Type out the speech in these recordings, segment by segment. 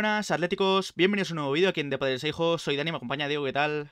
buenas, atléticos. Bienvenidos a un nuevo vídeo aquí en e Hijos. Soy Dani, me acompaña Diego, ¿qué tal?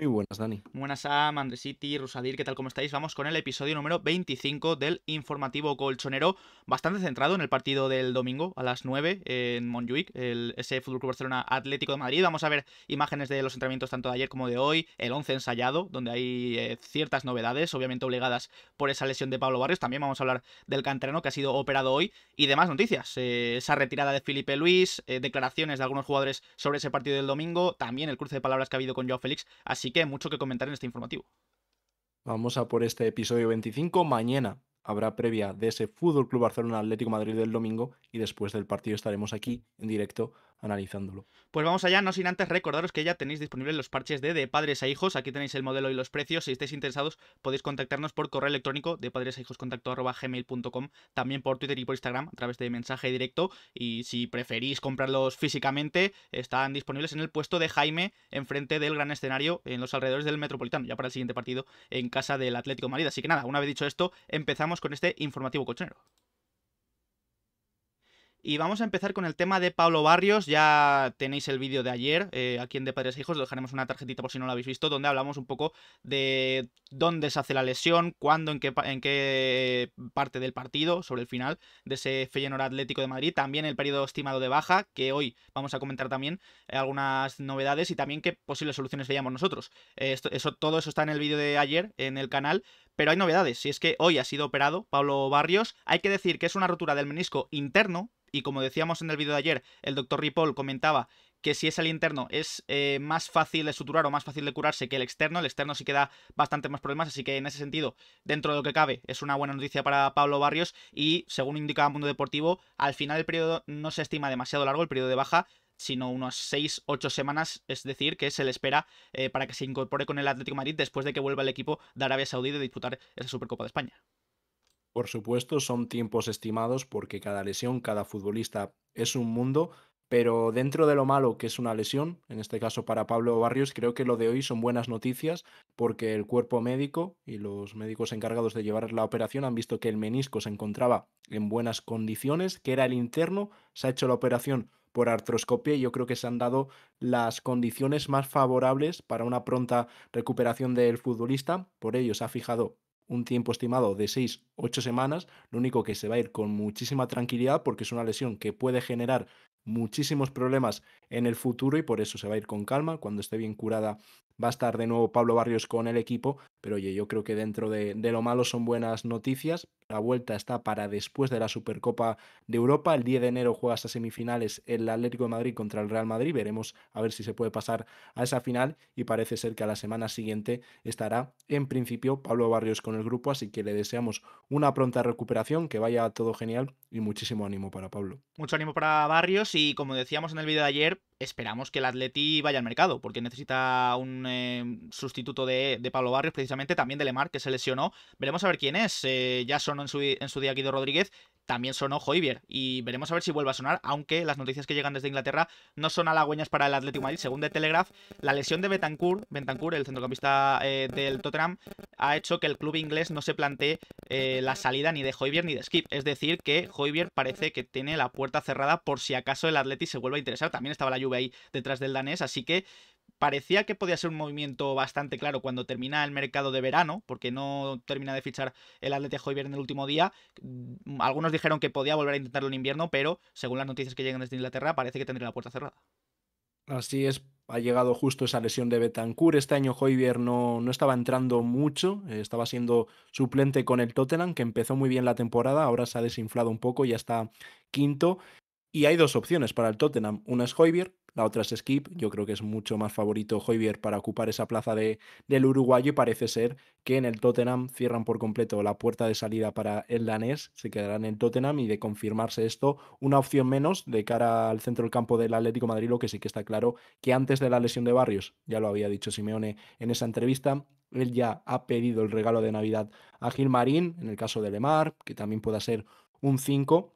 Muy buenas, Dani. Buenas a City Rusadir, ¿qué tal? ¿Cómo estáis? Vamos con el episodio número 25 del informativo colchonero, bastante centrado en el partido del domingo a las 9 en Montjuic, ese Fútbol Barcelona Atlético de Madrid. Vamos a ver imágenes de los entrenamientos tanto de ayer como de hoy, el 11 ensayado, donde hay eh, ciertas novedades, obviamente obligadas por esa lesión de Pablo Barrios. También vamos a hablar del canterano que ha sido operado hoy y demás noticias. Eh, esa retirada de Felipe Luis, eh, declaraciones de algunos jugadores sobre ese partido del domingo, también el cruce de palabras que ha habido con Joao Félix, así que mucho que comentar en este informativo. Vamos a por este episodio 25. Mañana habrá previa de ese Fútbol Club Barcelona Atlético Madrid del domingo y después del partido estaremos aquí en directo analizándolo. Pues vamos allá, no sin antes recordaros que ya tenéis disponibles los parches de De Padres a Hijos. Aquí tenéis el modelo y los precios. Si estáis interesados, podéis contactarnos por correo electrónico de padres a hijos contacto gmail.com, también por Twitter y por Instagram a través de mensaje directo. Y si preferís comprarlos físicamente, están disponibles en el puesto de Jaime, enfrente del gran escenario, en los alrededores del Metropolitano, ya para el siguiente partido en casa del Atlético de Madrid. Así que nada, una vez dicho esto, empezamos con este informativo cochonero. Y vamos a empezar con el tema de Pablo Barrios. Ya tenéis el vídeo de ayer, eh, aquí en De Padres e Hijos, dejaremos una tarjetita por si no lo habéis visto, donde hablamos un poco de dónde se hace la lesión, cuándo, en qué, en qué parte del partido, sobre el final de ese Feyenoord Atlético de Madrid. También el periodo estimado de baja, que hoy vamos a comentar también eh, algunas novedades y también qué posibles soluciones veíamos nosotros. Eh, eso, todo eso está en el vídeo de ayer en el canal, pero hay novedades, si es que hoy ha sido operado Pablo Barrios, hay que decir que es una rotura del menisco interno, y como decíamos en el vídeo de ayer, el doctor Ripoll comentaba que si es el interno es eh, más fácil de suturar o más fácil de curarse que el externo. El externo sí que da bastante más problemas, así que en ese sentido, dentro de lo que cabe, es una buena noticia para Pablo Barrios y, según indica Mundo Deportivo, al final el periodo no se estima demasiado largo, el periodo de baja, sino unas seis ocho semanas, es decir, que se le espera eh, para que se incorpore con el Atlético Madrid después de que vuelva el equipo de Arabia Saudí de disputar esa Supercopa de España. Por supuesto, son tiempos estimados porque cada lesión, cada futbolista es un mundo, pero dentro de lo malo que es una lesión, en este caso para Pablo Barrios, creo que lo de hoy son buenas noticias porque el cuerpo médico y los médicos encargados de llevar la operación han visto que el menisco se encontraba en buenas condiciones, que era el interno, se ha hecho la operación por artroscopia y yo creo que se han dado las condiciones más favorables para una pronta recuperación del futbolista. Por ello se ha fijado un tiempo estimado de 6-8 semanas, lo único que se va a ir con muchísima tranquilidad porque es una lesión que puede generar muchísimos problemas en el futuro y por eso se va a ir con calma. Cuando esté bien curada va a estar de nuevo Pablo Barrios con el equipo, pero oye, yo creo que dentro de, lo malo son buenas noticias. La vuelta está para después de la Supercopa de Europa. El 10 de enero juegas a semifinales el Atlético de Madrid contra el Real Madrid. Veremos a ver si se puede pasar a esa final. Y parece ser que a la semana siguiente estará en principio Pablo Barrios con el grupo. Así que le deseamos una pronta recuperación, que vaya todo genial y muchísimo ánimo para Pablo. Mucho ánimo para Barrios y como decíamos en el vídeo de ayer, esperamos que el Atleti vaya al mercado porque necesita un eh, sustituto de, de Pablo Barrios también de Lemar, que se lesionó. Veremos a ver quién es. Eh, ya sonó en su, en su día Guido Rodríguez, también sonó Hoivier y veremos a ver si vuelve a sonar, aunque las noticias que llegan desde Inglaterra no son halagüeñas para el Atlético Madrid. Según The Telegraph, la lesión de Betancourt, Betancourt el centrocampista eh, del Tottenham, ha hecho que el club inglés no se plantee eh, la salida ni de Hoivier ni de Skip. Es decir, que Hoivier parece que tiene la puerta cerrada por si acaso el Atlético se vuelva a interesar. También estaba la lluvia ahí detrás del danés, así que parecía que podía ser un movimiento bastante claro cuando termina el mercado de verano, porque no termina de fichar el Atlético Javier en el último día. Mm, algunos dijeron que podía volver a intentarlo en invierno, pero según las noticias que llegan desde Inglaterra, parece que tendría la puerta cerrada. Así es, ha llegado justo esa lesión de Betancourt. Este año Hoybier no, no, estaba entrando mucho, eh, estaba siendo suplente con el Tottenham, que empezó muy bien la temporada, ahora se ha desinflado un poco, ya está quinto. Y hay dos opciones para el Tottenham. Una es Hoybier, la otra es Skip. Yo creo que es mucho más favorito Hoybier para ocupar esa plaza de, del uruguayo y parece ser que en el Tottenham cierran por completo la puerta de salida para el danés. Se quedarán en Tottenham y de confirmarse esto, una opción menos de cara al centro del campo del Atlético de Madrid, lo que sí que está claro que antes de la lesión de Barrios, ya lo había dicho Simeone en esa entrevista, él ya ha pedido el regalo de Navidad a Gilmarín, en el caso de Lemar, que también pueda ser un 5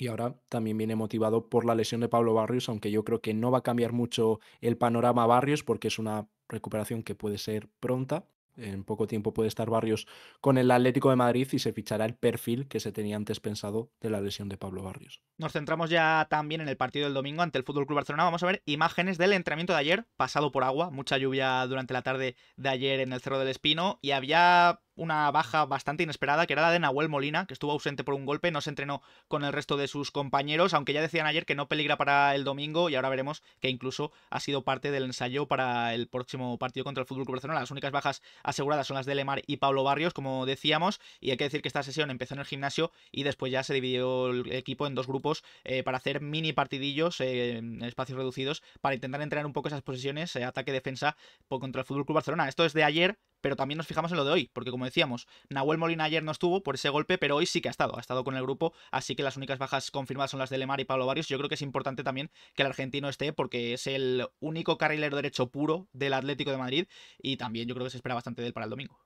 y ahora también viene motivado por la lesión de Pablo Barrios, aunque yo creo que no va a cambiar mucho el panorama Barrios porque es una recuperación que puede ser pronta. En poco tiempo puede estar Barrios con el Atlético de Madrid y se fichará el perfil que se tenía antes pensado de la lesión de Pablo Barrios. Nos centramos ya también en el partido del domingo ante el Fútbol Club Barcelona. Vamos a ver imágenes del entrenamiento de ayer, pasado por agua, mucha lluvia durante la tarde de ayer en el Cerro del Espino y había una baja bastante inesperada, que era la de Nahuel Molina, que estuvo ausente por un golpe, no se entrenó con el resto de sus compañeros, aunque ya decían ayer que no peligra para el domingo y ahora veremos que incluso ha sido parte del ensayo para el próximo partido contra el Fútbol Club Barcelona. Las únicas bajas aseguradas son las de Lemar y Pablo Barrios, como decíamos, y hay que decir que esta sesión empezó en el gimnasio y después ya se dividió el equipo en dos grupos eh, para hacer mini partidillos eh, en espacios reducidos para intentar entrenar un poco esas posiciones, eh, ataque-defensa contra el Fútbol Club Barcelona. Esto es de ayer, pero también nos fijamos en lo de hoy, porque como decíamos, Nahuel Molina ayer no estuvo por ese golpe, pero hoy sí que ha estado, ha estado con el grupo, así que las únicas bajas confirmadas son las de Lemar y Pablo Barrios. Yo creo que es importante también que el argentino esté, porque es el único carrilero derecho puro del Atlético de Madrid, y también yo creo que se espera bastante de él para el domingo.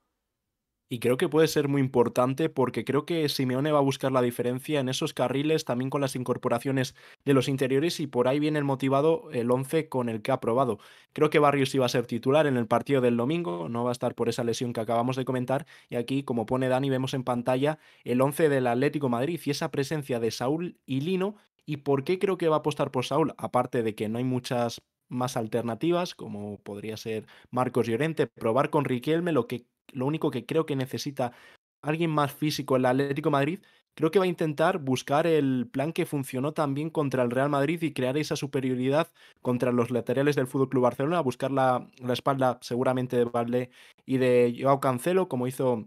Y creo que puede ser muy importante porque creo que Simeone va a buscar la diferencia en esos carriles, también con las incorporaciones de los interiores y por ahí viene el motivado el 11 con el que ha probado. Creo que Barrios iba a ser titular en el partido del domingo, no va a estar por esa lesión que acabamos de comentar y aquí, como pone Dani, vemos en pantalla el 11 del Atlético Madrid y esa presencia de Saúl y Lino. ¿Y por qué creo que va a apostar por Saúl? Aparte de que no hay muchas más alternativas, como podría ser Marcos Llorente, probar con Riquelme, lo que lo único que creo que necesita alguien más físico, el Atlético Madrid, creo que va a intentar buscar el plan que funcionó también contra el Real Madrid y crear esa superioridad contra los laterales del Fútbol Club Barcelona, buscar la, espalda seguramente de Valle y de Joao Cancelo, como hizo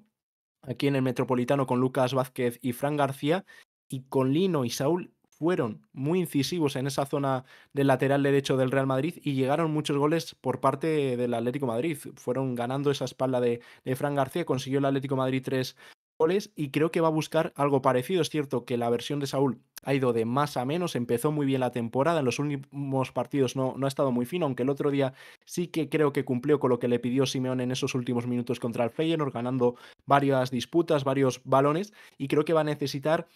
aquí en el Metropolitano con Lucas Vázquez y Fran García, y con Lino y Saúl fueron muy incisivos en esa zona del lateral derecho del Real Madrid y llegaron muchos goles por parte del Atlético Madrid. Fueron ganando esa espalda de, de Fran García, consiguió el Atlético Madrid tres goles y creo que va a buscar algo parecido. Es cierto que la versión de Saúl ha ido de más a menos, empezó muy bien la temporada, en los últimos partidos no, no ha estado muy fino, aunque el otro día sí que creo que cumplió con lo que le pidió Simeón en esos últimos minutos contra el Feyenoord, ganando varias disputas, varios balones y creo que va a necesitar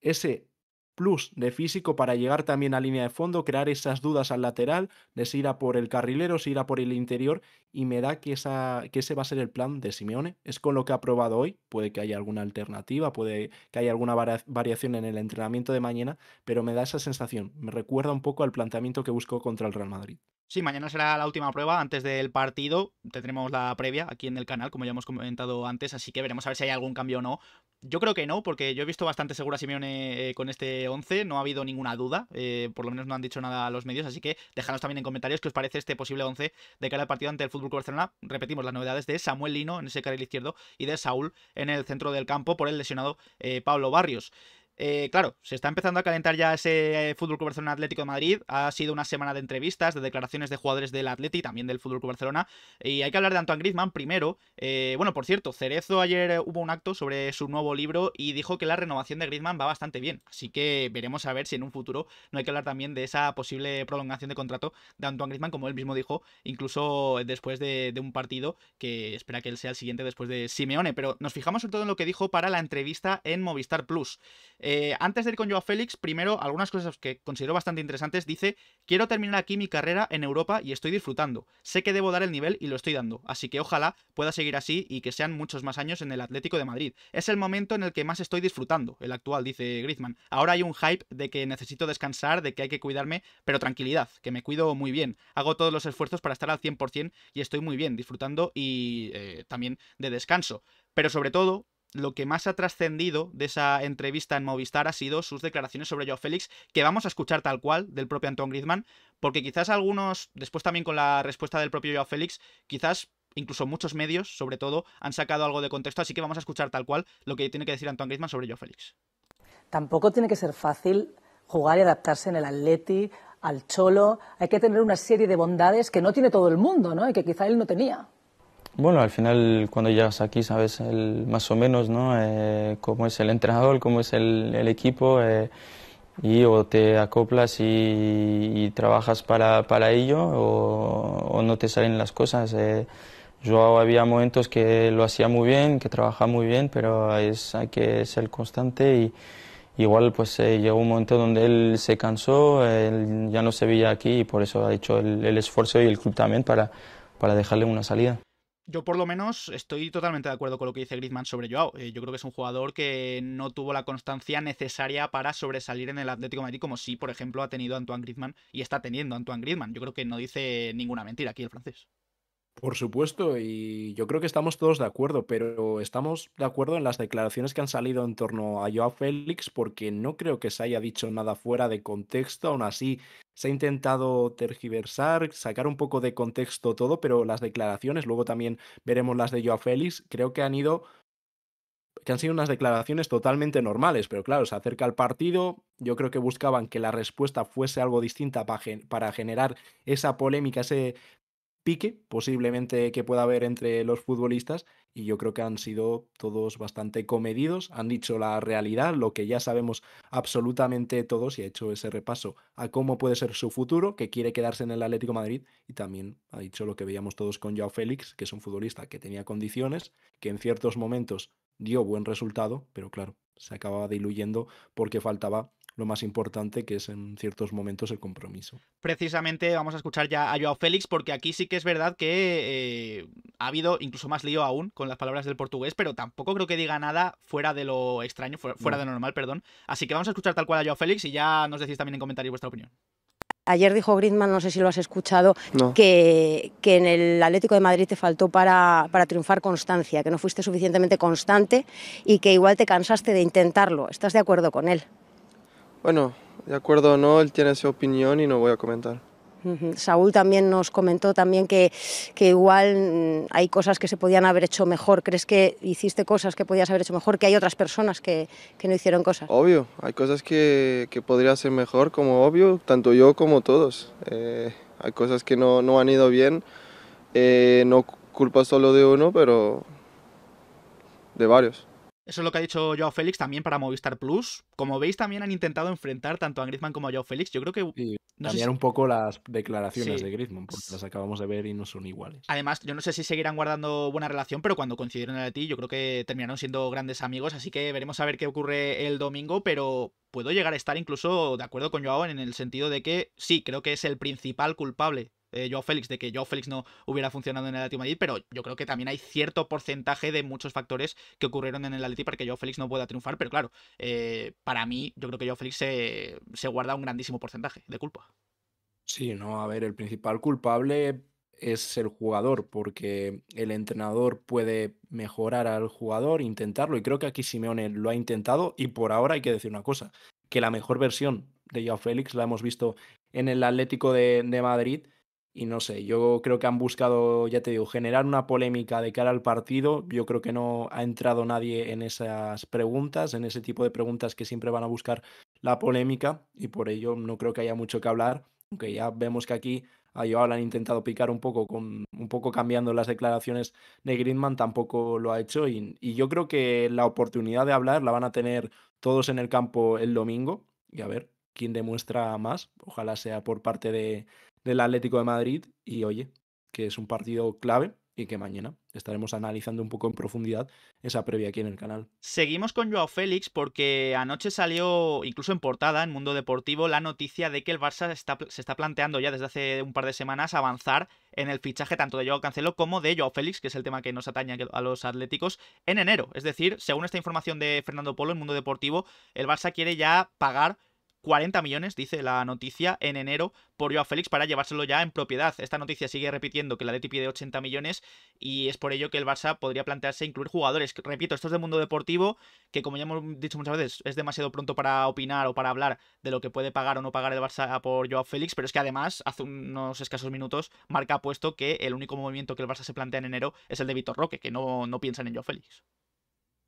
ese plus de físico para llegar también a línea de fondo, crear esas dudas al lateral, de si ir a por el carrilero, si irá por el interior, y me da que, esa, que ese va a ser el plan de Simeone. Es con lo que ha probado hoy, puede que haya alguna alternativa, puede que haya alguna variación en el entrenamiento de mañana, pero me da esa sensación, me recuerda un poco al planteamiento que buscó contra el Real Madrid. Sí, mañana será la última prueba antes del partido. Tendremos la previa aquí en el canal, como ya hemos comentado antes, así que veremos a ver si hay algún cambio o no yo creo que no, porque yo he visto bastante segura a Simeone eh, con este 11, no ha habido ninguna duda, eh, por lo menos no han dicho nada a los medios, así que dejadnos también en comentarios qué os parece este posible 11 de cara al partido ante el Fútbol Barcelona. Repetimos las novedades de Samuel Lino en ese carril izquierdo y de Saúl en el centro del campo por el lesionado eh, Pablo Barrios. Eh, claro, se está empezando a calentar ya ese eh, Fútbol Barcelona Atlético de Madrid. Ha sido una semana de entrevistas, de declaraciones de jugadores del Atleti y también del Fútbol Club Barcelona. Y hay que hablar de Antoine Griezmann primero. Eh, bueno, por cierto, Cerezo ayer hubo un acto sobre su nuevo libro y dijo que la renovación de Griezmann va bastante bien. Así que veremos a ver si en un futuro no hay que hablar también de esa posible prolongación de contrato de Antoine Griezmann, como él mismo dijo, incluso después de, un partido que espera que él sea el siguiente después de Simeone. Pero nos fijamos sobre todo en lo que dijo para la entrevista en Movistar Plus. Eh, antes de ir con Joao Félix, primero, algunas cosas que considero bastante interesantes. Dice, quiero terminar aquí mi carrera en Europa y estoy disfrutando. Sé que debo dar el nivel y lo estoy dando. Así que ojalá pueda seguir así y que sean muchos más años en el Atlético de Madrid. Es el momento en el que más estoy disfrutando, el actual, dice Griezmann. Ahora hay un hype de que necesito descansar, de que hay que cuidarme, pero tranquilidad, que me cuido muy bien. Hago todos los esfuerzos para estar al 100% y estoy muy bien, disfrutando y eh, también de descanso. Pero sobre todo, lo que más ha trascendido de esa entrevista en Movistar ha sido sus declaraciones sobre Joe Félix, que vamos a escuchar tal cual del propio Antoine Griezmann, porque quizás algunos, después también con la respuesta del propio Joe Félix, quizás incluso muchos medios, sobre todo, han sacado algo de contexto, así que vamos a escuchar tal cual lo que tiene que decir Antoine Griezmann sobre Joe Félix. Tampoco tiene que ser fácil jugar y adaptarse en el Atleti al Cholo, hay que tener una serie de bondades que no tiene todo el mundo, ¿no? Y que quizá él no tenía. Bueno, al final cuando llegas aquí sabes más o menos ¿no? Eh, cómo es el entrenador, cómo es el, equipo eh, y o te acoplas y, trabajas para, para ello o, no te salen las cosas. Eh, yo había momentos que lo hacía muy bien, que trabajaba muy bien, pero es, hay que ser constante y igual pues llegó un momento donde él se cansó, él ya no se veía aquí y por eso ha hecho el, el esfuerzo y el club también para, para dejarle una salida yo por lo menos estoy totalmente de acuerdo con lo que dice Griezmann sobre Joao. Eh, yo creo que es un jugador que no tuvo la constancia necesaria para sobresalir en el Atlético Madrid, como sí, por ejemplo, ha tenido Antoine Griezmann y está teniendo Antoine Griezmann. Yo creo que no dice ninguna mentira aquí el francés. Por supuesto, y yo creo que estamos todos de acuerdo, pero estamos de acuerdo en las declaraciones que han salido en torno a Joao Félix, porque no creo que se haya dicho nada fuera de contexto, aún así se ha intentado tergiversar, sacar un poco de contexto todo, pero las declaraciones, luego también veremos las de Joao Félix, creo que han ido que han sido unas declaraciones totalmente normales, pero claro, se acerca el partido, yo creo que buscaban que la respuesta fuese algo distinta para generar esa polémica, ese pique posiblemente que pueda haber entre los futbolistas y yo creo que han sido todos bastante comedidos, han dicho la realidad, lo que ya sabemos absolutamente todos y ha hecho ese repaso a cómo puede ser su futuro, que quiere quedarse en el Atlético Madrid y también ha dicho lo que veíamos todos con Joao Félix, que es un futbolista que tenía condiciones, que en ciertos momentos dio buen resultado, pero claro, se acababa diluyendo porque faltaba lo más importante que es en ciertos momentos el compromiso. Precisamente vamos a escuchar ya a Joao Félix porque aquí sí que es verdad que eh, ha habido incluso más lío aún con las palabras del portugués, pero tampoco creo que diga nada fuera de lo extraño, fuera, de lo normal, perdón. Así que vamos a escuchar tal cual a Joao Félix y ya nos decís también en comentarios vuestra opinión. Ayer dijo Griezmann, no sé si lo has escuchado, que, en el Atlético de Madrid te faltó para, para, triunfar constancia, que no fuiste suficientemente constante y que igual te cansaste de intentarlo. ¿Estás de acuerdo con él? Bueno, de acuerdo o no, él tiene su opinión y no voy a comentar. Saúl también nos comentó también que, que, igual mm, hay cosas que se podían haber hecho mejor. ¿Crees que hiciste cosas que podías haber hecho mejor, que hay otras personas que, que no hicieron cosas? Obvio, hay cosas que, que, podría ser mejor, como obvio, tanto yo como todos. Eh, hay cosas que no, no han ido bien, eh, no culpa solo de uno, pero de varios. Eso es lo que ha dicho Joao Félix también para Movistar Plus. Como veis, también han intentado enfrentar tanto a Griezmann como a Joao Félix. Yo creo que. Sí, cambiar un poco las declaraciones de Griezmann, porque las acabamos de ver y no son iguales. Además, yo no sé si seguirán guardando buena relación, pero cuando coincidieron de ti, yo creo que terminaron siendo grandes amigos. Así que veremos a ver qué ocurre el domingo, pero puedo llegar a estar incluso de acuerdo con Joao en el sentido de que sí, creo que es el principal culpable eh, Félix, de que Joao Félix no hubiera funcionado en el Atlético Madrid, pero yo creo que también hay cierto porcentaje de muchos factores que ocurrieron en el Atlético para que Joao Félix no pueda triunfar, pero claro, eh, para mí yo creo que Joao Félix se, guarda un grandísimo porcentaje de culpa. Sí, no, a ver, el principal culpable es el jugador, porque el entrenador puede mejorar al jugador, intentarlo, y creo que aquí Simeone lo ha intentado, y por ahora hay que decir una cosa, que la mejor versión de Joao Félix la hemos visto en el Atlético de, de Madrid, y no sé, yo creo que han buscado, ya te digo, generar una polémica de cara al partido. Yo creo que no ha entrado nadie en esas preguntas, en ese tipo de preguntas que siempre van a buscar la polémica y por ello no creo que haya mucho que hablar, aunque ya vemos que aquí a Joao han intentado picar un poco, con, un poco cambiando las declaraciones de Greenman, tampoco lo ha hecho y, y yo creo que la oportunidad de hablar la van a tener todos en el campo el domingo y a ver quién demuestra más, ojalá sea por parte de del Atlético de Madrid y oye, que es un partido clave y que mañana estaremos analizando un poco en profundidad esa previa aquí en el canal. Seguimos con Joao Félix porque anoche salió, incluso en portada, en Mundo Deportivo, la noticia de que el Barça se está planteando ya desde hace un par de semanas avanzar en el fichaje tanto de Joao Cancelo como de Joao Félix, que es el tema que nos atañe a los atléticos, en enero. Es decir, según esta información de Fernando Polo en Mundo Deportivo, el Barça quiere ya pagar 40 millones, dice la noticia, en enero por Joao Félix para llevárselo ya en propiedad. Esta noticia sigue repitiendo que la Leti pide 80 millones y es por ello que el Barça podría plantearse incluir jugadores. Repito, esto es del mundo deportivo, que como ya hemos dicho muchas veces, es demasiado pronto para opinar o para hablar de lo que puede pagar o no pagar el Barça por Joao Félix, pero es que además, hace unos escasos minutos, Marca ha puesto que el único movimiento que el Barça se plantea en enero es el de Vitor Roque, que no, no piensan en Joao Félix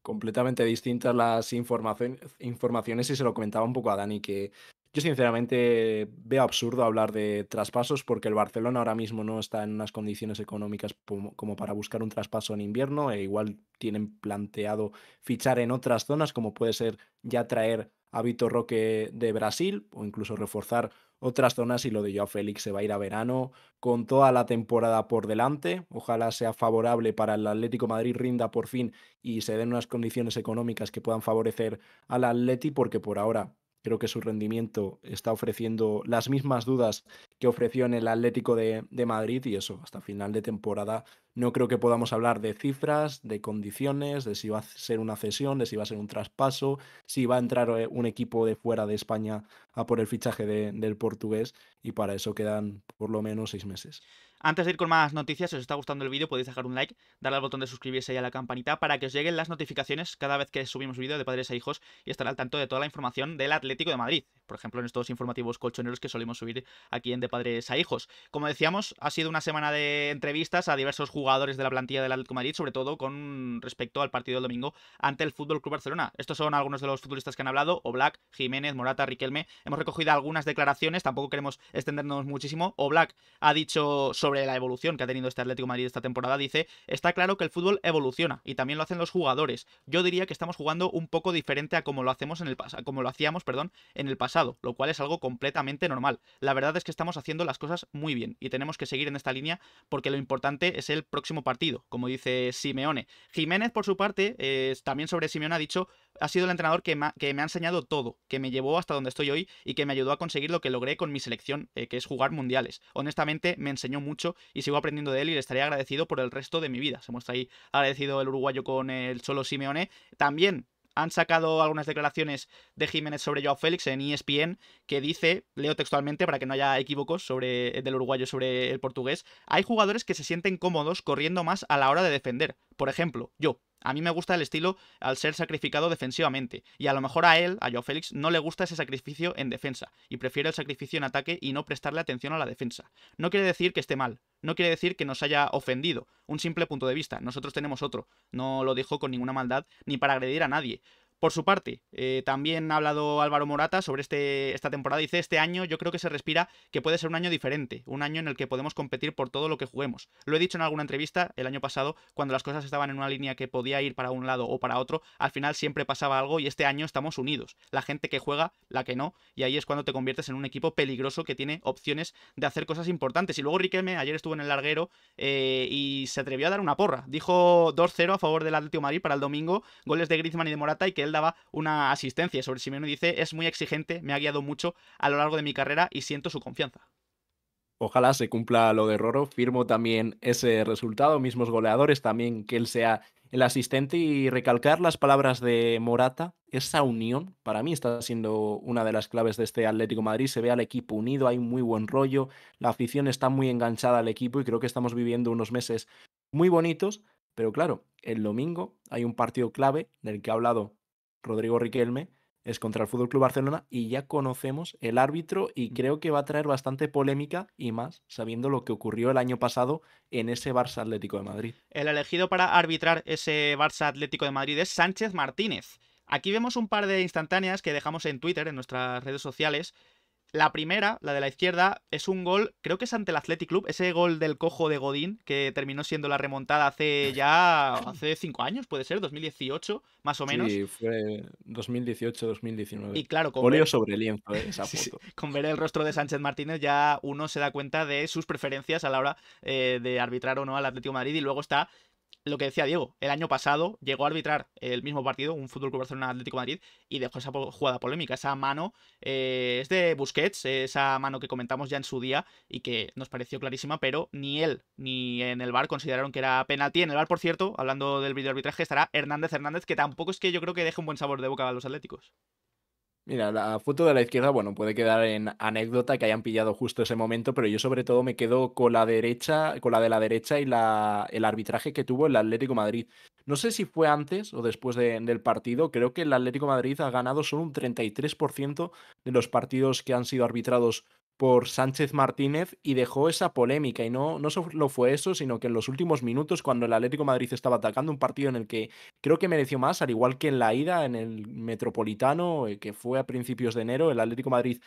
completamente distintas las informaciones y se lo comentaba un poco a Dani que yo sinceramente veo absurdo hablar de traspasos porque el Barcelona ahora mismo no está en unas condiciones económicas como para buscar un traspaso en invierno e igual tienen planteado fichar en otras zonas como puede ser ya traer a Vitor Roque de Brasil o incluso reforzar otras zonas y lo de Joao Félix se va a ir a verano con toda la temporada por delante. Ojalá sea favorable para el Atlético Madrid, rinda por fin y se den unas condiciones económicas que puedan favorecer al Atleti porque por ahora creo que su rendimiento está ofreciendo las mismas dudas que ofreció en el Atlético de, Madrid y eso, hasta final de temporada no creo que podamos hablar de cifras, de condiciones, de si va a ser una cesión, de si va a ser un traspaso, si va a entrar eh, un equipo de fuera de España a por el fichaje del portugués y para eso quedan por lo menos seis meses. Antes de ir con más noticias, si os está gustando el vídeo podéis dejar un like, darle al botón de suscribirse y a la campanita para que os lleguen las notificaciones cada vez que subimos vídeo de padres e hijos y estar al tanto de toda la información del Atlético de Madrid. Por ejemplo, en estos informativos colchoneros que solemos subir aquí en padres a hijos. Como decíamos, ha sido una semana de entrevistas a diversos jugadores de la plantilla del Atlético Madrid, sobre todo con respecto al partido del domingo ante el Fútbol Club Barcelona. Estos son algunos de los futbolistas que han hablado: Oblak, Jiménez, Morata, Riquelme. Hemos recogido algunas declaraciones, tampoco queremos extendernos muchísimo. Oblak ha dicho sobre la evolución que ha tenido este Atlético Madrid esta temporada. Dice: Está claro que el fútbol evoluciona y también lo hacen los jugadores. Yo diría que estamos jugando un poco diferente a como lo hacemos en el como lo hacíamos, perdón, en el pasado, lo cual es algo completamente normal. La verdad es que estamos haciendo las cosas muy bien y tenemos que seguir en esta línea porque lo importante es el próximo partido, como dice Simeone. Jiménez, por su parte, eh, también sobre Simeone ha dicho, ha sido el entrenador que, me ha enseñado todo, que me llevó hasta donde estoy hoy y que me ayudó a conseguir lo que logré con mi selección, eh, que es jugar mundiales. Honestamente, me enseñó mucho y sigo aprendiendo de él y le estaré agradecido por el resto de mi vida. Se muestra ahí agradecido el uruguayo con el solo Simeone. También han sacado algunas declaraciones de Jiménez sobre Joao Félix en ESPN, que dice, leo textualmente para que no haya equívocos sobre, eh, del uruguayo sobre el portugués, hay jugadores que se sienten cómodos corriendo más a la hora de defender. Por ejemplo, yo, a mí me gusta el estilo al ser sacrificado defensivamente, y a lo mejor a él, a Joe Félix, no le gusta ese sacrificio en defensa, y prefiere el sacrificio en ataque y no prestarle atención a la defensa. No quiere decir que esté mal, no quiere decir que nos haya ofendido, un simple punto de vista, nosotros tenemos otro, no lo dijo con ninguna maldad ni para agredir a nadie, por su parte, eh, también ha hablado Álvaro Morata sobre este, esta temporada. Dice, este año yo creo que se respira que puede ser un año diferente, un año en el que podemos competir por todo lo que juguemos. Lo he dicho en alguna entrevista el año pasado, cuando las cosas estaban en una línea que podía ir para un lado o para otro, al final siempre pasaba algo y este año estamos unidos. La gente que juega, la que no, y ahí es cuando te conviertes en un equipo peligroso que tiene opciones de hacer cosas importantes. Y luego Riquelme ayer estuvo en el larguero eh, y se atrevió a dar una porra. Dijo 2-0 a favor del Atlético Madrid para el domingo, goles de Griezmann y de Morata y que daba una asistencia. sobre sobre Simeone dice, es muy exigente, me ha guiado mucho a lo largo de mi carrera y siento su confianza. Ojalá se cumpla lo de Roro. Firmo también ese resultado, mismos goleadores, también que él sea el asistente y recalcar las palabras de Morata. Esa unión para mí está siendo una de las claves de este Atlético Madrid. Se ve al equipo unido, hay muy buen rollo, la afición está muy enganchada al equipo y creo que estamos viviendo unos meses muy bonitos. Pero claro, el domingo hay un partido clave del que ha hablado Rodrigo Riquelme, es contra el Fútbol Club Barcelona y ya conocemos el árbitro y creo que va a traer bastante polémica y más sabiendo lo que ocurrió el año pasado en ese Barça Atlético de Madrid. El elegido para arbitrar ese Barça Atlético de Madrid es Sánchez Martínez. Aquí vemos un par de instantáneas que dejamos en Twitter, en nuestras redes sociales, la primera, la de la izquierda, es un gol, creo que es ante el Athletic Club, ese gol del cojo de Godín, que terminó siendo la remontada hace ya, hace cinco años, puede ser, 2018, más o menos. Sí, fue 2018-2019. Y claro, con ver... Con ver el rostro de Sánchez Martínez ya uno se da cuenta de sus preferencias a la hora eh, de arbitrar o no al Atlético Madrid y luego está lo que decía Diego, el año pasado llegó a arbitrar el mismo partido, un Fútbol Club Barcelona Atlético Madrid, y dejó esa jugada polémica. Esa mano eh, es de Busquets, esa mano que comentamos ya en su día y que nos pareció clarísima, pero ni él ni en el bar consideraron que era penalti. En el bar, por cierto, hablando del videoarbitraje, estará Hernández Hernández, que tampoco es que yo creo que deje un buen sabor de boca a los Atléticos. Mira, la foto de la izquierda, bueno, puede quedar en anécdota que hayan pillado justo ese momento, pero yo sobre todo me quedo con la derecha, con la de la derecha y la, el arbitraje que tuvo el Atlético Madrid. No sé si fue antes o después del partido, creo que el Atlético Madrid ha ganado solo un 33% de los partidos que han sido arbitrados por Sánchez Martínez y dejó esa polémica. Y no, no solo fue eso, sino que en los últimos minutos, cuando el Atlético Madrid estaba atacando, un partido en el que creo que mereció más, al igual que en la ida en el Metropolitano, eh, que fue a principios de enero, el Atlético Madrid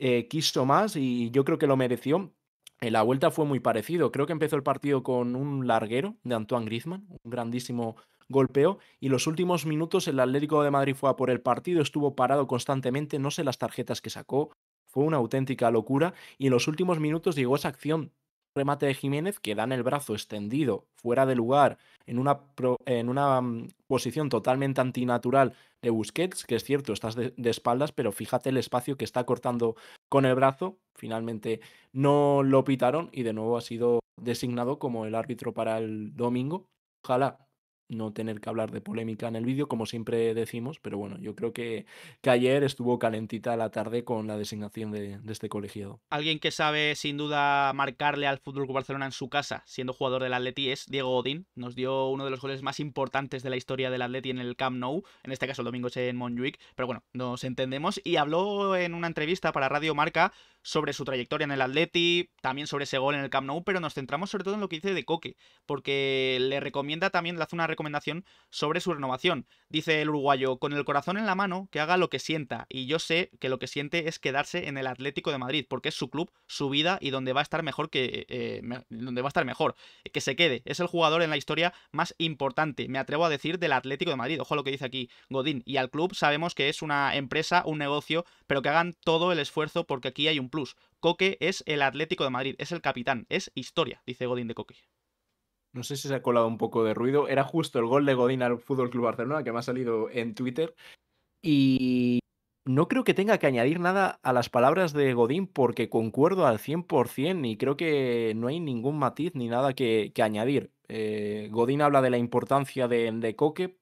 eh, quiso más y yo creo que lo mereció. En eh, la vuelta fue muy parecido. Creo que empezó el partido con un larguero de Antoine Griezmann, un grandísimo golpeo, y los últimos minutos el Atlético de Madrid fue a por el partido, estuvo parado constantemente, no sé las tarjetas que sacó, fue una auténtica locura y en los últimos minutos llegó esa acción remate de Jiménez que dan el brazo extendido fuera de lugar en una, en una mm, posición totalmente antinatural de Busquets, que es cierto, estás de, espaldas, pero fíjate el espacio que está cortando con el brazo. Finalmente no lo pitaron y de nuevo ha sido designado como el árbitro para el domingo. Ojalá no tener que hablar de polémica en el vídeo, como siempre decimos, pero bueno, yo creo que, que ayer estuvo calentita la tarde con la designación de, este colegiado. Alguien que sabe sin duda marcarle al Fútbol Barcelona en su casa, siendo jugador del Atleti, es Diego Odín. Nos dio uno de los goles más importantes de la historia del Atleti en el Camp Nou, en este caso el domingo es en Montjuic, pero bueno, nos entendemos. Y habló en una entrevista para Radio Marca sobre su trayectoria en el Atleti, también sobre ese gol en el Camp Nou, pero nos centramos sobre todo en lo que dice de Coque, porque le recomienda también, le hace una recomendación sobre su renovación. Dice el uruguayo, con el corazón en la mano, que haga lo que sienta, y yo sé que lo que siente es quedarse en el Atlético de Madrid, porque es su club, su vida y donde va a estar mejor que eh, donde va a estar mejor, que se quede. Es el jugador en la historia más importante, me atrevo a decir, del Atlético de Madrid. Ojo a lo que dice aquí Godín. Y al club sabemos que es una empresa, un negocio, pero que hagan todo el esfuerzo porque aquí hay un Plus. Coque es el Atlético de Madrid, es el capitán, es historia, dice Godín de Coque. No sé si se ha colado un poco de ruido. Era justo el gol de Godín al Fútbol Club Barcelona que me ha salido en Twitter. Y no creo que tenga que añadir nada a las palabras de Godín porque concuerdo al 100% y creo que no hay ningún matiz ni nada que, añadir. Eh, Godín habla de la importancia de, de Coque,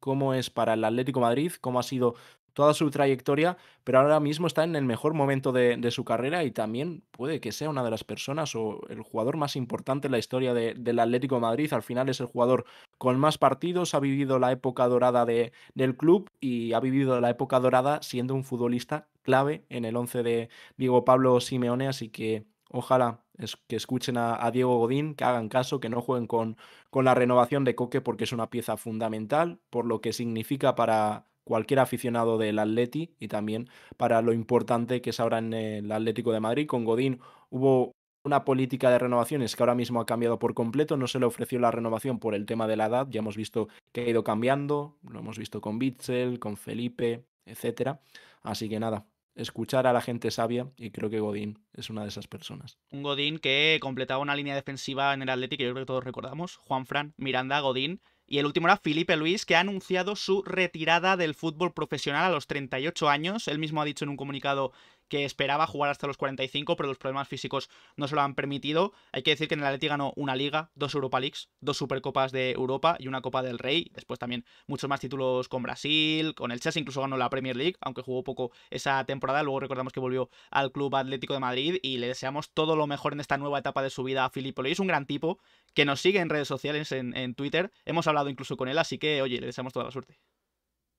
cómo es para el Atlético Madrid, cómo ha sido toda su trayectoria, pero ahora mismo está en el mejor momento de, su carrera y también puede que sea una de las personas o el jugador más importante en la historia del Atlético de Madrid. Al final es el jugador con más partidos, ha vivido la época dorada de, del club y ha vivido la época dorada siendo un futbolista clave en el 11 de Diego Pablo Simeone, así que ojalá que escuchen a, Diego Godín, que hagan caso, que no jueguen con, con la renovación de Coque porque es una pieza fundamental por lo que significa para cualquier aficionado del Atleti y también para lo importante que es ahora en el Atlético de Madrid. Con Godín hubo una política de renovaciones que ahora mismo ha cambiado por completo. No se le ofreció la renovación por el tema de la edad. Ya hemos visto que ha ido cambiando. Lo hemos visto con Bitzel, con Felipe, etcétera. Así que nada, escuchar a la gente sabia y creo que Godín es una de esas personas. Un Godín que completaba una línea defensiva en el que yo creo que todos recordamos. Juan Fran, Miranda, Godín y el último era Felipe Luis, que ha anunciado su retirada del fútbol profesional a los 38 años. Él mismo ha dicho en un comunicado que esperaba jugar hasta los 45, pero los problemas físicos no se lo han permitido. Hay que decir que en el Atlético ganó una Liga, dos Europa Leagues, dos Supercopas de Europa y una Copa del Rey. Después también muchos más títulos con Brasil, con el Chelsea, incluso ganó la Premier League, aunque jugó poco esa temporada. Luego recordamos que volvió al Club Atlético de Madrid y le deseamos todo lo mejor en esta nueva etapa de su vida a Filippo Ley. Es un gran tipo que nos sigue en redes sociales, en Twitter. Hemos hablado incluso con él, así que, oye, le deseamos toda la suerte.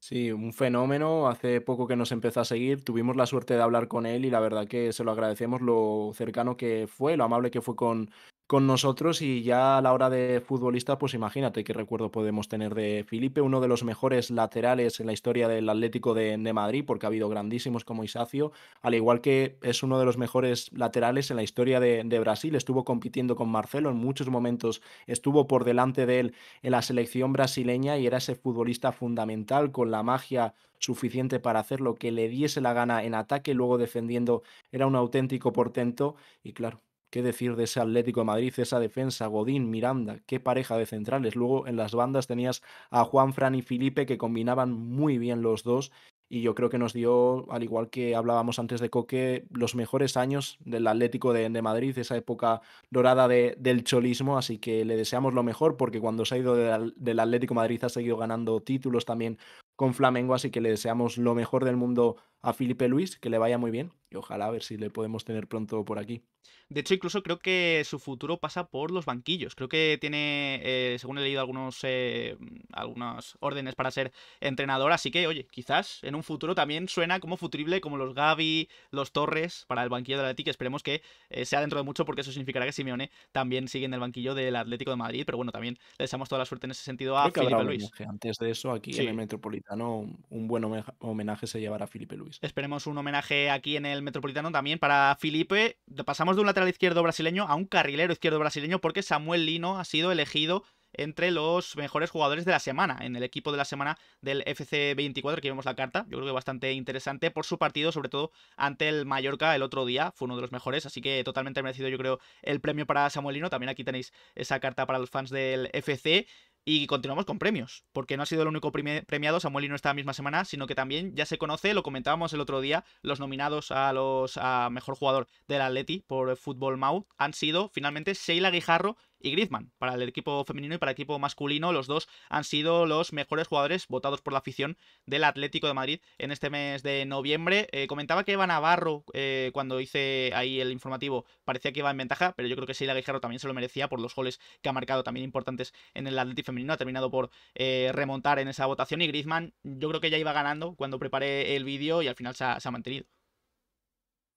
Sí, un fenómeno. Hace poco que nos empezó a seguir. Tuvimos la suerte de hablar con él y la verdad que se lo agradecemos lo cercano que fue, lo amable que fue con, con nosotros y ya a la hora de futbolista, pues imagínate qué recuerdo podemos tener de Felipe, uno de los mejores laterales en la historia del Atlético de, Madrid, porque ha habido grandísimos como Isacio, al igual que es uno de los mejores laterales en la historia de, de Brasil, estuvo compitiendo con Marcelo en muchos momentos, estuvo por delante de él en la selección brasileña y era ese futbolista fundamental con la magia suficiente para hacer lo que le diese la gana en ataque, luego defendiendo era un auténtico portento y claro, ¿Qué decir de ese Atlético de Madrid, esa defensa, Godín, Miranda? ¿Qué pareja de centrales? Luego en las bandas tenías a Juan, Fran y Felipe que combinaban muy bien los dos y yo creo que nos dio, al igual que hablábamos antes de Coque, los mejores años del Atlético de, Madrid, esa época dorada del cholismo, así que le deseamos lo mejor porque cuando se ha ido del Atlético de Madrid ha seguido ganando títulos también con Flamengo, así que le deseamos lo mejor del mundo a Felipe Luis, que le vaya muy bien y ojalá a ver si le podemos tener pronto por aquí. De hecho, incluso creo que su futuro pasa por los banquillos. Creo que tiene, eh, según he leído, algunos, eh, algunas órdenes para ser entrenador. Así que, oye, quizás en un futuro también suena como futurible, como los Gaby, los Torres, para el banquillo del Atlético. Esperemos que eh, sea dentro de mucho, porque eso significará que Simeone también sigue en el banquillo del Atlético de Madrid. Pero bueno, también le deseamos toda la suerte en ese sentido a Felipe Luis. Antes de eso, aquí en el Metropolitano, un buen homenaje se llevará a Felipe Luis. Esperemos un homenaje aquí en el Metropolitano también para Felipe. Pasamos de un lateral izquierdo brasileño a un carrilero izquierdo brasileño porque Samuel Lino ha sido elegido entre los mejores jugadores de la semana, en el equipo de la semana del FC24, aquí vemos la carta, yo creo que bastante interesante por su partido, sobre todo ante el Mallorca el otro día, fue uno de los mejores, así que totalmente merecido yo creo el premio para Samuel Lino, también aquí tenéis esa carta para los fans del FC, y continuamos con premios, porque no ha sido el único premiado Samuel esta misma semana, sino que también ya se conoce, lo comentábamos el otro día, los nominados a los a mejor jugador del Atleti por Fútbol Mau han sido finalmente Sheila Guijarro y Griezmann. Para el equipo femenino y para el equipo masculino, los dos han sido los mejores jugadores votados por la afición del Atlético de Madrid en este mes de noviembre. Eh, comentaba que Eva Navarro, eh, cuando hice ahí el informativo, parecía que iba en ventaja, pero yo creo que Sheila Guijarro también se lo merecía por los goles que ha marcado también importantes en el Atlético femenino. Ha terminado por eh, remontar en esa votación y Griezmann, yo creo que ya iba ganando cuando preparé el vídeo y al final se ha mantenido.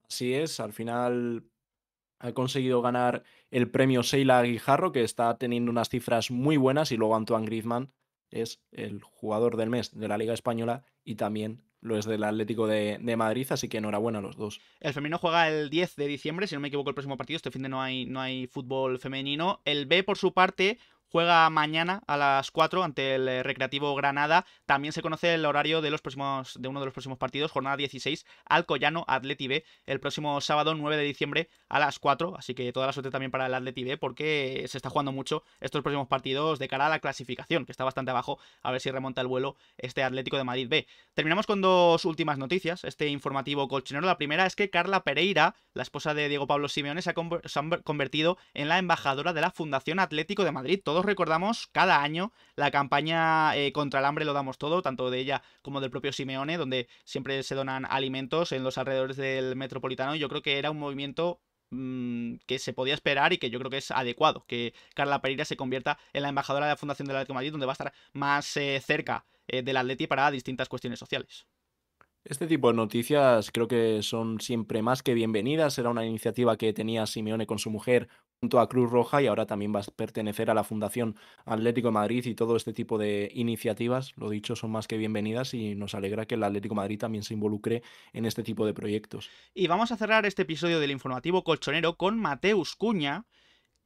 Así es, al final ha conseguido ganar el premio Seila Guijarro, que está teniendo unas cifras muy buenas, y luego Antoine Griezmann es el jugador del mes de la Liga Española y también lo es del Atlético de, Madrid, así que enhorabuena a los dos. El femenino juega el 10 de diciembre, si no me equivoco, el próximo partido. Este fin de no hay, no hay fútbol femenino. El B, por su parte, juega mañana a las 4 ante el eh, Recreativo Granada. También se conoce el horario de, los próximos, de uno de los próximos partidos, jornada 16, Alcoyano Atleti B, el próximo sábado 9 de diciembre a las 4. Así que toda la suerte también para el Atleti B porque se está jugando mucho estos próximos partidos de cara a la clasificación, que está bastante abajo. A ver si remonta el vuelo este Atlético de Madrid B. Terminamos con dos últimas noticias, este informativo colchonero. La primera es que Carla Pereira, la esposa de Diego Pablo Simeone, se ha convertido en la embajadora de la Fundación Atlético de Madrid todos recordamos, cada año la campaña eh, contra el hambre lo damos todo, tanto de ella como del propio Simeone, donde siempre se donan alimentos en los alrededores del metropolitano. Yo creo que era un movimiento mm, que se podía esperar y que yo creo que es adecuado que Carla Pereira se convierta en la embajadora de la Fundación del la de Madrid, donde va a estar más eh, cerca de eh, del Atleti para distintas cuestiones sociales. Este tipo de noticias creo que son siempre más que bienvenidas. Era una iniciativa que tenía Simeone con su mujer junto a Cruz Roja y ahora también vas a pertenecer a la Fundación Atlético de Madrid y todo este tipo de iniciativas, lo dicho, son más que bienvenidas y nos alegra que el Atlético Madrid también se involucre en este tipo de proyectos. Y vamos a cerrar este episodio del informativo colchonero con Mateus Cuña,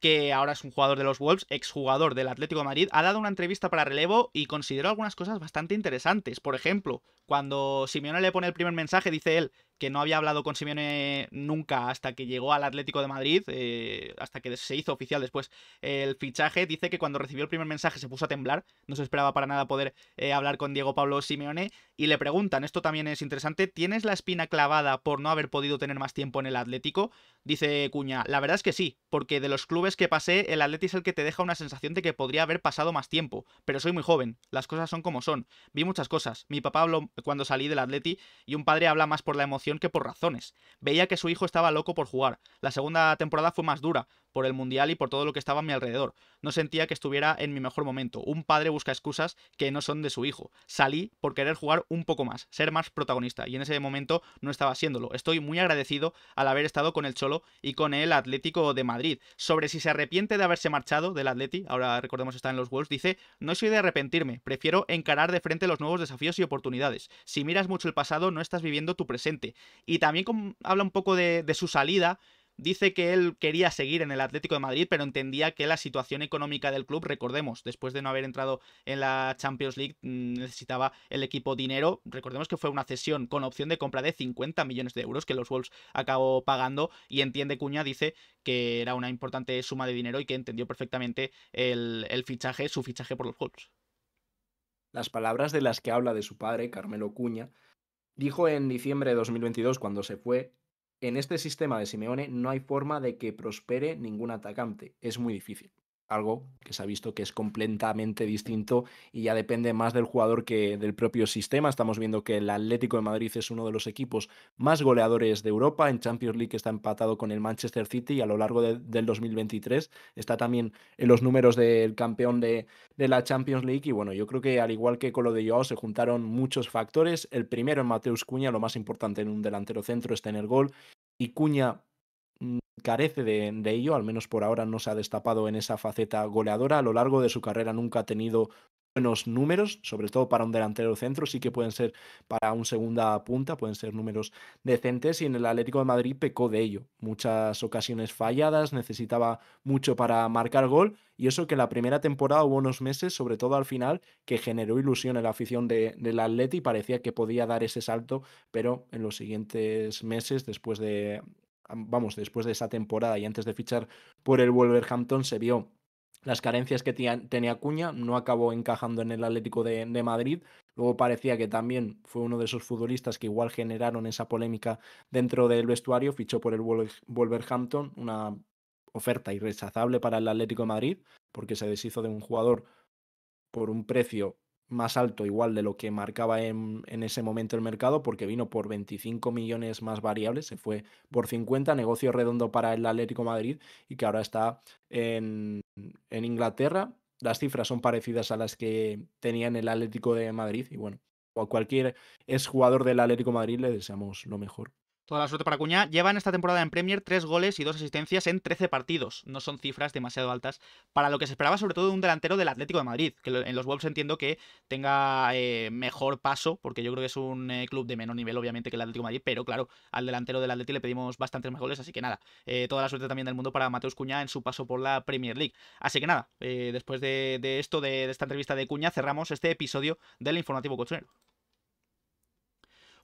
que ahora es un jugador de los Wolves, exjugador del Atlético de Madrid, ha dado una entrevista para relevo y consideró algunas cosas bastante interesantes. Por ejemplo, cuando Simeone le pone el primer mensaje, dice él, que no había hablado con Simeone nunca hasta que llegó al Atlético de Madrid, eh, hasta que se hizo oficial después el fichaje, dice que cuando recibió el primer mensaje se puso a temblar, no se esperaba para nada poder eh, hablar con Diego Pablo Simeone, y le preguntan, esto también es interesante, ¿tienes la espina clavada por no haber podido tener más tiempo en el Atlético? Dice Cuña, la verdad es que sí, porque de los clubes que pasé, el Atlético es el que te deja una sensación de que podría haber pasado más tiempo, pero soy muy joven, las cosas son como son, vi muchas cosas, mi papá habló cuando salí del Atleti y un padre habla más por la emoción que por razones. Veía que su hijo estaba loco por jugar. La segunda temporada fue más dura, por el Mundial y por todo lo que estaba a mi alrededor. No sentía que estuviera en mi mejor momento. Un padre busca excusas que no son de su hijo. Salí por querer jugar un poco más, ser más protagonista, y en ese momento no estaba haciéndolo. Estoy muy agradecido al haber estado con el Cholo y con el Atlético de Madrid. Sobre si se arrepiente de haberse marchado del Atleti, ahora recordemos está en los Wolves, dice, no soy de arrepentirme, prefiero encarar de frente los nuevos desafíos y oportunidades. Si miras mucho el pasado, no estás viviendo tu presente. Y también habla un poco de su salida, Dice que él quería seguir en el Atlético de Madrid, pero entendía que la situación económica del club, recordemos, después de no haber entrado en la Champions League, mm, necesitaba el equipo dinero. Recordemos que fue una cesión con opción de compra de 50 millones de euros que los Wolves acabó pagando. Y entiende Cuña, dice que era una importante suma de dinero y que entendió perfectamente el, fichaje, su fichaje por los Wolves. Las palabras de las que habla de su padre, Carmelo Cuña, dijo en diciembre de 2022, cuando se fue, en este sistema de Simeone no hay forma de que prospere ningún atacante. Es muy difícil algo que se ha visto que es completamente distinto y ya depende más del jugador que del propio sistema. Estamos viendo que el Atlético de Madrid es uno de los equipos más goleadores de Europa. En Champions League está empatado con el Manchester City y a lo largo del 2023 está también en los números del campeón de, de la Champions League. Y bueno, yo creo que al igual que con lo de Joao se juntaron muchos factores. El primero en Mateus Cuña, lo más importante en un delantero centro es tener gol. Y Cuña carece de, ello, al menos por ahora no se ha destapado en esa faceta goleadora. A lo largo de su carrera nunca ha tenido buenos números, sobre todo para un delantero centro, sí que pueden ser para un segunda punta, pueden ser números decentes y en el Atlético de Madrid pecó de ello. Muchas ocasiones falladas, necesitaba mucho para marcar gol y eso que en la primera temporada hubo unos meses, sobre todo al final, que generó ilusión en la afición del Atleti y parecía que podía dar ese salto, pero en los siguientes meses, después de vamos, después de esa temporada y antes de fichar por el Wolverhampton, se vio las carencias que tenía Cuña, no acabó encajando en el Atlético de, de, Madrid. Luego parecía que también fue uno de esos futbolistas que igual generaron esa polémica dentro del vestuario, fichó por el Wolverhampton, una oferta irrechazable para el Atlético de Madrid, porque se deshizo de un jugador por un precio más alto igual de lo que marcaba en, en, ese momento el mercado porque vino por 25 millones más variables, se fue por 50, negocio redondo para el Atlético Madrid y que ahora está en, en Inglaterra. Las cifras son parecidas a las que tenía en el Atlético de Madrid y bueno, a cualquier jugador del Atlético Madrid le deseamos lo mejor. Toda la suerte para Cuña. Lleva en esta temporada en Premier tres goles y dos asistencias en 13 partidos. No son cifras demasiado altas para lo que se esperaba, sobre todo de un delantero del Atlético de Madrid. Que en los Wolves entiendo que tenga eh, mejor paso, porque yo creo que es un eh, club de menor nivel, obviamente, que el Atlético de Madrid. Pero claro, al delantero del Atlético le pedimos bastantes más goles. Así que nada, eh, toda la suerte también del mundo para Mateus Cuña en su paso por la Premier League. Así que nada, después de, esto, de, esta entrevista de Cuña, cerramos este episodio del informativo cochonero.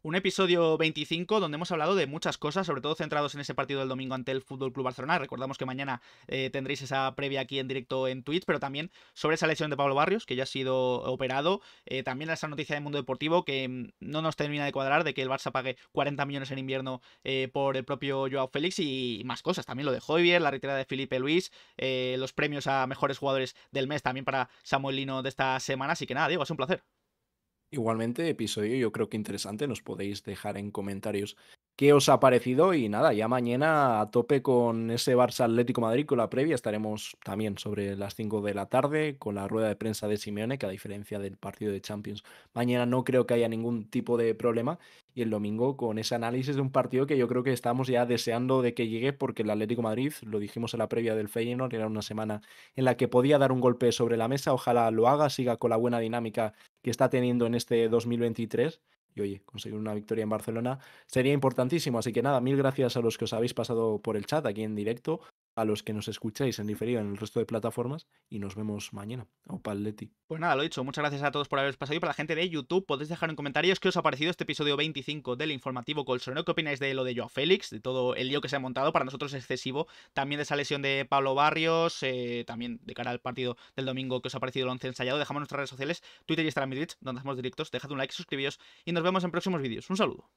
Un episodio 25 donde hemos hablado de muchas cosas, sobre todo centrados en ese partido del domingo ante el Fútbol Club Barcelona. Recordamos que mañana eh, tendréis esa previa aquí en directo en Twitch, pero también sobre esa lesión de Pablo Barrios, que ya ha sido operado. Eh, también esa noticia del mundo deportivo que mm, no nos termina de cuadrar de que el Barça pague 40 millones en invierno eh, por el propio Joao Félix y, más cosas. También lo de Javier, la retirada de Felipe Luis, los premios a mejores jugadores del mes también para Samuel Lino de esta semana. Así que nada, Diego, es un placer. Igualmente, episodio yo creo que interesante, nos podéis dejar en comentarios qué os ha parecido y nada, ya mañana a tope con ese Barça Atlético Madrid con la previa estaremos también sobre las 5 de la tarde con la rueda de prensa de Simeone, que a diferencia del partido de Champions, mañana no creo que haya ningún tipo de problema y el domingo con ese análisis de un partido que yo creo que estamos ya deseando de que llegue porque el Atlético Madrid, lo dijimos en la previa del Feyenoord, era una semana en la que podía dar un golpe sobre la mesa, ojalá lo haga, siga con la buena dinámica que está teniendo en este 2023 y oye, conseguir una victoria en Barcelona sería importantísimo. Así que nada, mil gracias a los que os habéis pasado por el chat aquí en directo a los que nos escucháis en diferido en el resto de plataformas y nos vemos mañana. Opa, Leti. Pues nada, lo dicho, muchas gracias a todos por haberos pasado y para la gente de YouTube podéis dejar en comentarios qué os ha parecido este episodio 25 del informativo Colsonero, qué opináis de lo de Joao Félix, de todo el lío que se ha montado, para nosotros excesivo, también de esa lesión de Pablo Barrios, eh, también de cara al partido del domingo que os ha parecido el once ensayado, dejamos nuestras redes sociales, Twitter y Instagram donde hacemos directos, dejad un like, suscribíos y nos vemos en próximos vídeos. Un saludo.